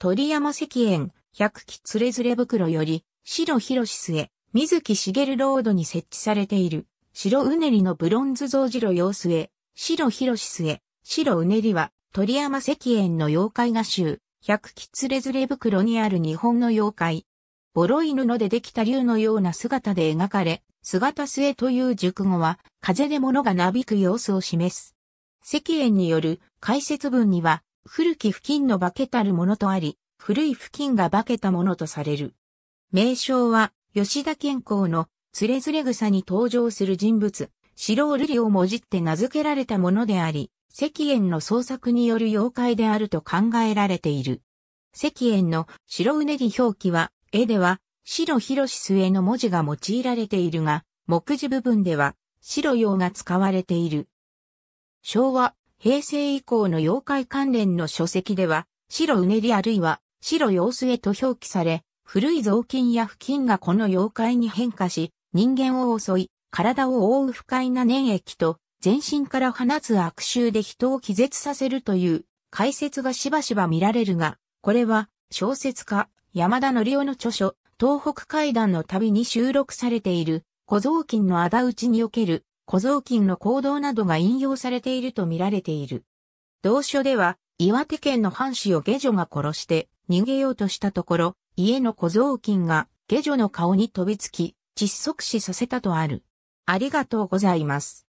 鳥山石燕、百鬼連れ連れ袋より、白広し末、水木しげるロードに設置されている、白うねりのブロンズ像白様末、白広し末、白うねりは、鳥山石燕の妖怪画集、百鬼連れ連れ袋にある日本の妖怪。ボロい布でできた竜のような姿で描かれ、姿末という熟語は、風で物がなびく様子を示す。石燕による解説文には、古き付近の化けたるものとあり、古い付近が化けたものとされる。名称は、吉田健康の、つれずれ草に登場する人物、白瑠璃をもじって名付けられたものであり、石炎の創作による妖怪であると考えられている。石炎の白うねり表記は、絵では、白広し末の文字が用いられているが、目次部分では、白用が使われている。昭和平成以降の妖怪関連の書籍では、白うねりあるいは白様子へと表記され、古い雑巾や布巾がこの妖怪に変化し、人間を襲い、体を覆う不快な粘液と、全身から放つ悪臭で人を気絶させるという解説がしばしば見られるが、これは小説家山田則夫の著書、東北階段の旅に収録されている小雑巾の仇討ちにおける小僧巾の行動などが引用されていると見られている。同書では、岩手県の藩士を下女が殺して逃げようとしたところ、家の小僧巾が下女の顔に飛びつき、窒息死させたとある。ありがとうございます。